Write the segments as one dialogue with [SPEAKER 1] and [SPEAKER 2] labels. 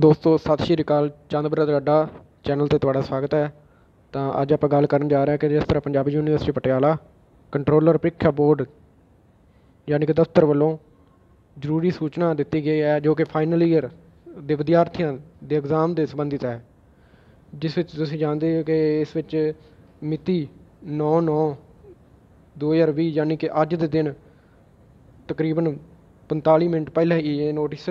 [SPEAKER 1] ਦੋਸਤੋ ਸਤਿ ਸ਼੍ਰੀ ਅਕਾਲ ਚੰਦ ਬਰਾ ਤੁਹਾਡਾ ਚੈਨਲ ਤੇ ਤੁਹਾਡਾ ਸਵਾਗਤ ਹੈ ਤਾਂ ਅੱਜ ਆਪਾਂ ਗੱਲ ਕਰਨ ਜਾ ਰਹੇ ਹਾਂ ਕਿ ਜਿਸ ਤਰ੍ਹਾਂ ਪੰਜਾਬੀ ਯੂਨੀਵਰਸਿਟੀ ਪਟਿਆਲਾ ਕੰਟਰੋਲਰ ਪ੍ਰੀਖਿਆ ਬੋਰਡ ਯਾਨੀ ਕਿ ਦਫ਼ਤਰ ਵੱਲੋਂ ਜ਼ਰੂਰੀ ਸੂਚਨਾ ਦਿੱਤੀ ਗਈ ਹੈ ਜੋ ਕਿ ਫਾਈਨਲ ਈਅਰ ਦੇ ਵਿਦਿਆਰਥੀਆਂ ਦੇ ਐਗਜ਼ਾਮ ਦੇ ਸੰਬੰਧਿਤ ਹੈ ਜਿਸ ਵਿੱਚ ਤੁਸੀਂ ਜਾਣਦੇ ਹੋ ਕਿ ਇਸ ਵਿੱਚ ਮਿਤੀ 9 2020 ਯਾਨੀ ਕਿ ਅੱਜ ਦੇ ਦਿਨ ਤਕਰੀਬਨ 45 ਮਿੰਟ ਪਹਿਲਾਂ ਹੀ ਇਹ ਨੋਟਿਸ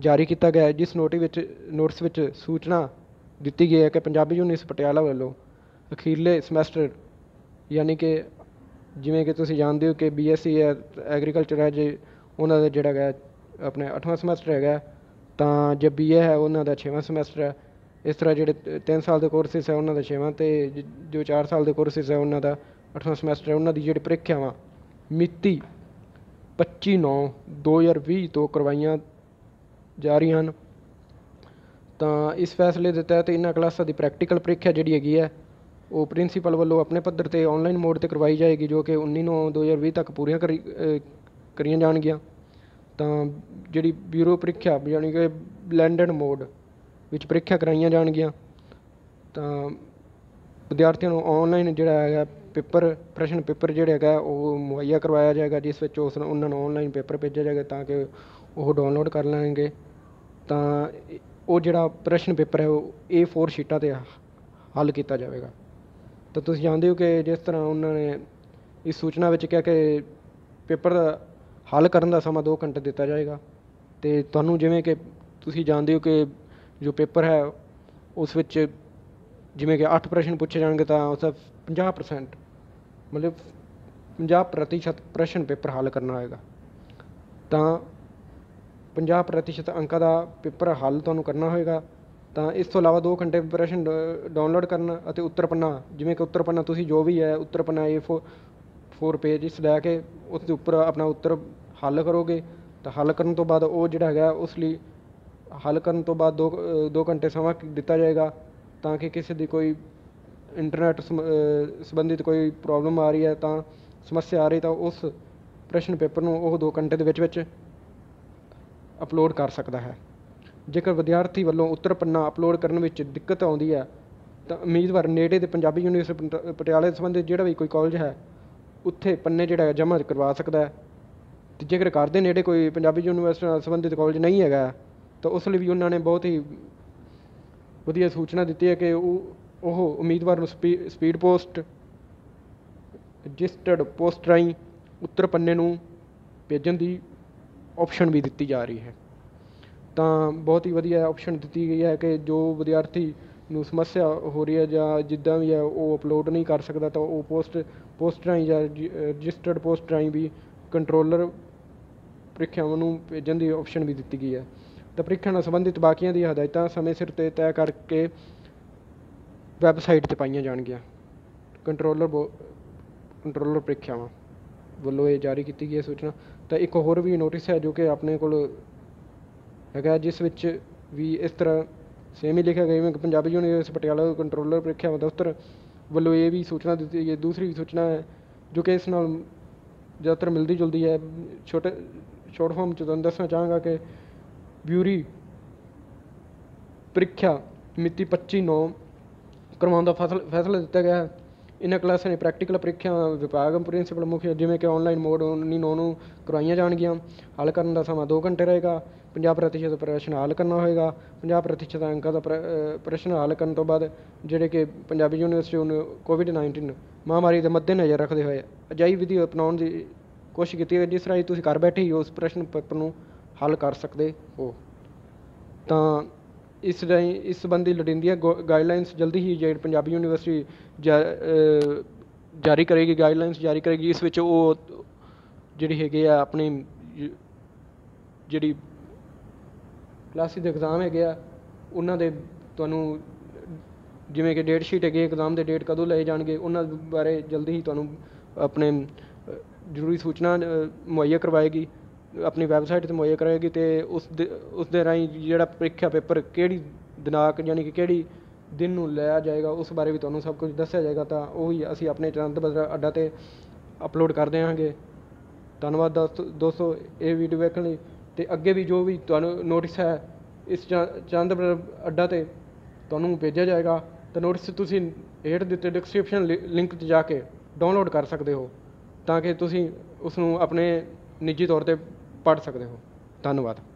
[SPEAKER 1] ਜਾਰੀ ਕੀਤਾ ਗਿਆ ਹੈ ਜਿਸ ਨੋਟਿਸ ਵਿੱਚ ਨੋਟਿਸ ਵਿੱਚ ਸੂਚਨਾ ਦਿੱਤੀ ਗਈ ਹੈ ਕਿ ਪੰਜਾਬੀ ਯੂਨੀਵਰਸਿਟੀ ਪਟਿਆਲਾ ਵੱਲੋਂ ਅਖੀਰਲੇ ਸਮੈਸਟਰ ਯਾਨੀ ਕਿ ਜਿਵੇਂ ਕਿ ਤੁਸੀਂ ਜਾਣਦੇ ਹੋ ਕਿ ਬੀਐਸਸੀ e ਹੈ ਐਗਰੀਕਲਚਰ ਹੈ ਜੇ ਉਹਨਾਂ ਦਾ ਜਿਹੜਾ ਹੈ ਆਪਣੇ 8ਵਾਂ ਸਮੈਸਟਰ ਹੈਗਾ ਤਾਂ ਜੇ ਬੀਏ ਹੈ ਉਹਨਾਂ ਦਾ 6ਵਾਂ ਸਮੈਸਟਰ ਹੈ ਇਸ ਤਰ੍ਹਾਂ ਜਿਹੜੇ 3 ਸਾਲ ਦੇ ਕੋਰਸਿਸ ਹੈ ਉਹਨਾਂ ਦਾ 6ਵਾਂ ਤੇ ਜੋ 4 ਸਾਲ ਦੇ ਕੋਰਸਿਸ ਹੈ ਉਹਨਾਂ ਦਾ 8ਵਾਂ ਸਮੈਸਟਰ ਹੈ ਉਹਨਾਂ ਦੀ ਜਿਹੜੀ ਪ੍ਰੀਖਿਆਵਾਂ ਮਿਤੀ 25 9 2020 ਤੋਂ ਕਰਵਾਈਆਂ ਜਾਰੀ ਹਨ ਤਾਂ ਇਸ ਫੈਸਲੇ ਦੇ ਤਹਿਤ ਇਹਨਾਂ ਕਲਾਸਾਂ ਦੀ ਪ੍ਰੈਕਟੀਕਲ ਪ੍ਰੀਖਿਆ ਜਿਹੜੀ ਹੈਗੀ ਹੈ ਉਹ ਪ੍ਰਿੰਸੀਪਲ ਵੱਲੋਂ ਆਪਣੇ ਪੱਧਰ 'ਤੇ ਆਨਲਾਈਨ ਮੋਡ 'ਤੇ ਕਰਵਾਈ ਜਾਏਗੀ ਜੋ ਕਿ 19 ਨੂੰ 2020 ਤੱਕ ਪੂਰੀਆਂ ਕਰੀ ਕਰੀਆਂ ਜਾਣਗੀਆਂ ਤਾਂ ਜਿਹੜੀ ਬਿਊਰੋ ਪ੍ਰੀਖਿਆ ਯਾਨੀ ਕਿ ਬਲੈਂਡਡ ਮੋਡ ਵਿੱਚ ਪ੍ਰੀਖਿਆ ਕਰਾਈਆਂ ਜਾਣਗੀਆਂ ਤਾਂ ਵਿਦਿਆਰਥੀਆਂ ਨੂੰ ਆਨਲਾਈਨ ਜਿਹੜਾ ਹੈਗਾ ਪੇਪਰ ਪ੍ਰਸ਼ਨ ਪੇਪਰ ਜਿਹੜਾ ਹੈਗਾ ਉਹ ਮੁਹੱਈਆ ਕਰਵਾਇਆ ਜਾਏਗਾ ਜਿਸ ਵਿੱਚ ਉਸ ਨੂੰ ਉਹਨਾਂ ਨੂੰ ਆਨਲਾਈਨ ਪੇਪਰ ਭੇਜਿਆ ਜਾਏਗਾ ਤਾਂ ਕਿ ਉਹ ਡਾਊਨਲੋਡ ਕਰ ਲੈਣਗੇ ਤਾਂ ਉਹ ਜਿਹੜਾ ਪ੍ਰਸ਼ਨ ਪੇਪਰ ਹੈ ਉਹ ਏ ਫੋਰ ਸ਼ੀਟਾਂ 'ਤੇ ਹੱਲ ਕੀਤਾ ਜਾਵੇਗਾ ਤਾਂ ਤੁਸੀਂ ਜਾਣਦੇ ਹੋ ਕਿ ਜਿਸ ਤਰ੍ਹਾਂ ਉਹਨਾਂ ਨੇ ਇਸ ਸੂਚਨਾ ਵਿੱਚ ਕਿਹਾ ਕਿ ਪੇਪਰ ਦਾ ਹੱਲ ਕਰਨ ਦਾ ਸਮਾਂ 2 ਘੰਟੇ ਦਿੱਤਾ ਜਾਏਗਾ ਤੇ ਤੁਹਾਨੂੰ ਜਿਵੇਂ ਕਿ ਤੁਸੀਂ ਜਾਣਦੇ ਹੋ ਕਿ ਜੋ ਪੇਪਰ ਹੈ ਉਸ ਵਿੱਚ ਜਿਵੇਂ ਕਿ 8 ਪ੍ਰਸ਼ਨ ਪੁੱਛੇ ਜਾਣਗੇ ਤਾਂ ਉਸ ਦਾ ਮਤਲਬ 50 ਪ੍ਰਤੀਸ਼ਤ ਪ੍ਰਸ਼ਨ ਪੇਪਰ ਹੱਲ ਕਰਨਾ ਹੋਏਗਾ ਤਾਂ 50 ਪ੍ਰਤੀਸ਼ਤ ਅੰਕਾਂ ਦਾ ਪੇਪਰ ਹੱਲ ਤੁਹਾਨੂੰ ਕਰਨਾ ਹੋਏਗਾ ਤਾਂ ਇਸ ਤੋਂ ਇਲਾਵਾ 2 ਘੰਟੇ ਪ੍ਰਸ਼ਨ ਡਾਊਨਲੋਡ ਕਰਨਾ ਅਤੇ ਉੱਤਰ ਪੰਨਾ ਜਿਵੇਂ ਕਿ ਉੱਤਰ ਪੰਨਾ ਤੁਸੀਂ ਜੋ ਵੀ ਹੈ ਉੱਤਰ ਪੰਨਾ A4 4 ਇਸ ਲੈ ਕੇ ਉਸ ਦੇ ਉੱਪਰ ਆਪਣਾ ਉੱਤਰ ਹੱਲ ਕਰੋਗੇ ਤਾਂ ਹੱਲ ਕਰਨ ਤੋਂ ਬਾਅਦ ਉਹ ਜਿਹੜਾ ਹੈਗਾ ਉਸ ਲਈ ਹੱਲ ਕਰਨ ਤੋਂ ਬਾਅਦ 2 2 ਘੰਟੇ ਸਮਾਂ ਦਿੱਤਾ ਜਾਏਗਾ ਤਾਂ ਕਿ ਕਿਸੇ ਦੀ ਕੋਈ ਇੰਟਰਨੈਟ ਸਮ ਸੰਬੰਧਿਤ ਕੋਈ ਪ੍ਰੋਬਲਮ ਆ ਰਹੀ ਹੈ ਤਾਂ ਸਮੱਸਿਆ ਆ ਰਹੀ ਤਾਂ ਉਸ ਪ੍ਰਸ਼ਨ ਪੇਪਰ ਨੂੰ ਉਹ ਦੋ ਘੰਟੇ ਦੇ ਵਿੱਚ ਵਿੱਚ ਅਪਲੋਡ ਕਰ ਸਕਦਾ ਹੈ ਜੇਕਰ ਵਿਦਿਆਰਥੀ ਵੱਲੋਂ ਉੱਤਰ ਪੰਨਾ ਅਪਲੋਡ ਕਰਨ ਵਿੱਚ ਦਿੱਕਤ ਆਉਂਦੀ ਹੈ ਤਾਂ ਉਮੀਦਵਾਰ ਨੇੜੇ ਦੇ ਪੰਜਾਬੀ ਯੂਨੀਵਰਸਿਟੀ ਪਟ- ਪਟਿਆਲੇ ਦੇ ਸੰਬੰਧਿਤ ਜਿਹੜਾ ਵੀ ਕੋਈ ਕਾਲਜ ਹੈ ਉੱਥੇ ਪੰਨੇ ਜਿਹੜਾ ਜਮ੍ਹਾਂ ਕਰਵਾ ਸਕਦਾ ਹੈ ਅਤੇ ਜੇਕਰ ਘਰ ਦੇ ਨੇੜੇ ਕੋਈ ਪੰਜਾਬੀ ਯੂਨੀਵਰਸਿਟੀ ਨਾਲ ਸੰਬੰਧਿਤ ਕਾਲਜ ਨਹੀਂ ਹੈਗਾ ਤਾਂ ਉਸ ਲਈ ਵੀ ਉਹਨਾਂ ਨੇ ਬਹੁਤ ਹੀ ਵਧੀਆ ਸੂਚਨਾ ਦਿੱਤੀ ਹੈ ਕਿ ਉਹ ਉਹ ਉਮੀਦਵਾਰ ਨੂੰ ਸਪੀ ਸਪੀਡ ਪੋਸਟ ਰਜਿਸਟਰਡ ਪੋਸਟ ਰਾਹੀਂ ਉੱਤਰ ਪੰਨੇ ਨੂੰ ਭੇਜਣ ਦੀ ਆਪਸ਼ਨ ਵੀ ਦਿੱਤੀ ਜਾ ਰਹੀ ਹੈ ਤਾਂ ਬਹੁਤ ਹੀ ਵਧੀਆ ਆਪਸ਼ਨ ਦਿੱਤੀ ਗਈ ਹੈ ਕਿ ਜੋ ਵਿਦਿਆਰਥੀ ਨੂੰ ਸਮੱਸਿਆ ਹੋ ਰਹੀ ਹੈ ਜਾਂ ਜਿੱਦਾਂ ਵੀ ਹੈ ਉਹ ਅਪਲੋਡ ਨਹੀਂ ਕਰ ਸਕਦਾ ਤਾਂ ਉਹ ਪੋਸਟ ਪੋਸਟ ਰਾਹੀਂ ਜਾਂ ਰਜਿਸਟਰਡ ਪੋਸਟ ਰਾਹੀਂ ਵੀ ਕੰਟਰੋਲਰ ਪ੍ਰੀਖਿਆਵਾਂ ਨੂੰ ਭੇਜਣ ਦੀ ਆਪਸ਼ਨ ਵੀ ਦਿੱਤੀ ਗਈ ਹੈ ਤਾਂ ਪ੍ਰੀਖਿਆ ਨਾਲ ਸੰਬੰਧਿਤ ਬਾਕੀਆਂ ਦੀ ਹਦਾਇਤਾਂ ਸਮੇਂ ਸਿਰ ਤੇ ਤੈਅ ਕਰਕੇ ਵੈਬਸਾਈਟ ਤੇ ਪਾਈਆਂ ਜਾਣਗੀਆਂ ਕੰਟਰੋਲਰ ਕੰਟਰੋਲਰ ਪ੍ਰੀਖਿਆਵਾਂ ਵੱਲੋਂ ਇਹ ਜਾਰੀ ਕੀਤੀ ਗਈ ਹੈ ਸੂਚਨਾ ਤਾਂ ਇੱਕ ਹੋਰ ਵੀ ਨੋਟਿਸ ਹੈ ਜੋ ਕਿ ਆਪਣੇ ਕੋਲ ਹੈਗਾ ਜਿਸ ਵਿੱਚ ਵੀ ਇਸ ਤਰ੍ਹਾਂ ਸੇਮ ਹੀ ਲਿਖਿਆ ਗਿਆ ਕਿ ਪੰਜਾਬੀ ਯੂਨੀਵਰਸਿਟੀ ਪਟਿਆਲਾ ਕੰਟਰੋਲਰ ਪ੍ਰੀਖਿਆਵਾਂ ਦਫ਼ਤਰ ਵੱਲੋਂ ਇਹ ਵੀ ਸੂਚਨਾ ਦਿੱਤੀ ਗਈ ਹੈ ਦੂਸਰੀ ਵੀ ਸੂਚਨਾ ਹੈ ਜੋ ਕਿ ਇਸ ਨਾਲ ਜ਼ਿਆਦਾਤਰ ਮਿਲਦੀ ਜੁਲਦੀ ਹੈ ਛੋਟੇ ਸ਼ੋਰਟ ਫਾਰਮ ਚ ਤੁਹਾਨੂੰ ਦੱਸਣਾ ਚਾਹਾਂਗਾ ਕਿ ਬਿਊਰੀ ਪ੍ਰੀਖਿਆ ਮਿਤੀ 25 9 ਕਰਵਾਉਣ ਦਾ ਫਸਲ ਫੈਸਲਾ ਦਿੱਤਾ ਗਿਆ ਹੈ ਇਹਨਾਂ ਕਲਾਸਾਂ ਨੇ ਪ੍ਰੈਕਟੀਕਲ ਪ੍ਰੀਖਿਆ ਵਿਭਾਗ ਪ੍ਰਿੰਸੀਪਲ ਮੁਖੀ ਜਿਵੇਂ ਕਿ ਆਨਲਾਈਨ ਮੋਡ ਉੱਨੀ ਨੌ ਨੂੰ ਕਰਵਾਈਆਂ ਜਾਣਗੀਆਂ ਹੱਲ ਕਰਨ ਦਾ ਸਮਾਂ 2 ਘੰਟੇ ਰਹੇਗਾ 50 ਪ੍ਰਤੀਸ਼ਤ ਪ੍ਰਸ਼ਨ ਹੱਲ ਕਰਨਾ ਹੋਏਗਾ 50 ਪ੍ਰਤੀਸ਼ਤ ਅੰਕਾਂ ਦਾ ਪ੍ਰਸ਼ਨ ਹੱਲ ਕਰਨ ਤੋਂ ਬਾਅਦ ਜਿਹੜੇ ਕਿ ਪੰਜਾਬੀ ਯੂਨੀਵਰਸਿਟੀ ਨੂੰ ਕੋਵਿਡ 19 ਮਹਾਮਾਰੀ ਦੇ ਮੱਦੇ ਨਜ਼ਰ ਰੱਖਦੇ ਹੋਏ ਅਜਾਈ ਵਿਧੀ ਅਪਣਾਉਣ ਦੀ ਕੋਸ਼ਿਸ਼ ਕੀਤੀ ਹੈ ਜਿਸ ਰਾਹੀਂ ਤੁਸੀਂ ਘਰ ਬੈਠੇ ਹੀ ਉਸ ਪ੍ਰਸ਼ਨ ਪੇਪਰ ਨੂੰ ਹੱਲ ਕਰ ਸਕਦੇ ਹੋ ਤਾਂ ਇਸ ਲਈ ਇਸ ਸੰਬੰਧੀ ਲੋੜੀਂਦੀਆਂ ਗੋ ਗਾਈਡਲਾਈਨਸ ਜਲਦੀ ਹੀ ਜੇਡ ਪੰਜਾਬੀ ਯੂਨੀਵਰਸਿਟੀ ਜਾਰੀ ਕਰੇਗੀ ਗਾਈਡਲਾਈਨਸ ਜਾਰੀ ਕਰੇਗੀ ਇਸ ਵਿੱਚ ਉਹ ਜਿਹੜੀ ਹੈਗੇ ਆ ਆਪਣੀ ਜਿਹੜੀ ਕਲਾਸਿਸ ਦੇ ਐਗਜ਼ਾਮ ਹੈਗੇ ਆ ਉਹਨਾਂ ਦੇ ਤੁਹਾਨੂੰ ਜਿਵੇਂ ਕਿ ਡੇਟ ਸ਼ੀਟ ਹੈਗੀ ਐਗਜ਼ਾਮ ਦੇ ਡੇਟ ਕਦੋਂ ਲਏ ਜਾਣਗੇ ਉਹਨਾਂ ਬਾਰੇ ਜਲਦੀ ਹੀ ਤੁਹਾਨੂੰ ਆਪਣੇ ਜ਼ਰੂਰੀ ਸੂਚਨਾ ਮੁਹੱਈਆ ਕਰਵਾਏਗੀ ਆਪਣੀ ਵੈਬਸਾਈਟ 'ਤੇ ਮੁਹੱਈਆ ਕਰੇਗੀ ਤੇ ਉਸ ਦੇ ਉਸ ਦੇ ਰਾਹੀਂ ਜਿਹੜਾ ਪ੍ਰੀਖਿਆ ਪੇਪਰ ਕਿਹੜੀ ਦਿਨਾਂਕ ਯਾਨੀ ਕਿ ਕਿਹੜੀ ਦਿਨ ਨੂੰ ਲਿਆ ਜਾਏਗਾ ਉਸ ਬਾਰੇ ਵੀ ਤੁਹਾਨੂੰ ਸਭ ਕੁਝ ਦੱਸਿਆ ਜਾਏਗਾ ਤਾਂ ਉਹੀ ਅਸੀਂ ਆਪਣੇ ਚੰਦ ਬਸਰਾ ਅੱਡਾ 'ਤੇ ਅਪਲੋਡ ਕਰ ਦੇਵਾਂਗੇ ਧੰਨਵਾਦ ਦੋਸਤੋ ਇਹ ਵੀਡੀਓ ਵੇਖਣ ਲਈ ਤੇ ਅੱਗੇ ਵੀ ਜੋ ਵੀ ਤੁਹਾਨੂੰ ਨੋਟਿਸ ਹੈ ਇਸ ਚੰਦ ਚਲੰਤ ਅੱਡਾ 'ਤੇ ਤੁਹਾਨੂੰ ਭੇਜਿਆ ਜਾਏਗਾ ਤਾਂ ਨੋਟਿਸ ਤੁਸੀਂ ਹੇਠ ਦਿੱਤੇ ਡਿਸਕ੍ਰਿਪਸ਼ਨ ਲਿੰਕ 'ਤੇ ਜਾ ਕੇ ਡਾਊਨਲੋਡ ਕਰ ਸਕਦੇ ਹੋ ਤਾਂ ਕਿ ਤੁਸੀਂ ਉਸ ਨੂੰ ਆਪਣੇ ਨਿੱਜੀ ਤੌਰ 'ਤੇ ਪੜ੍ਹ ਸਕਦੇ ਹੋ ਧੰਨਵਾਦ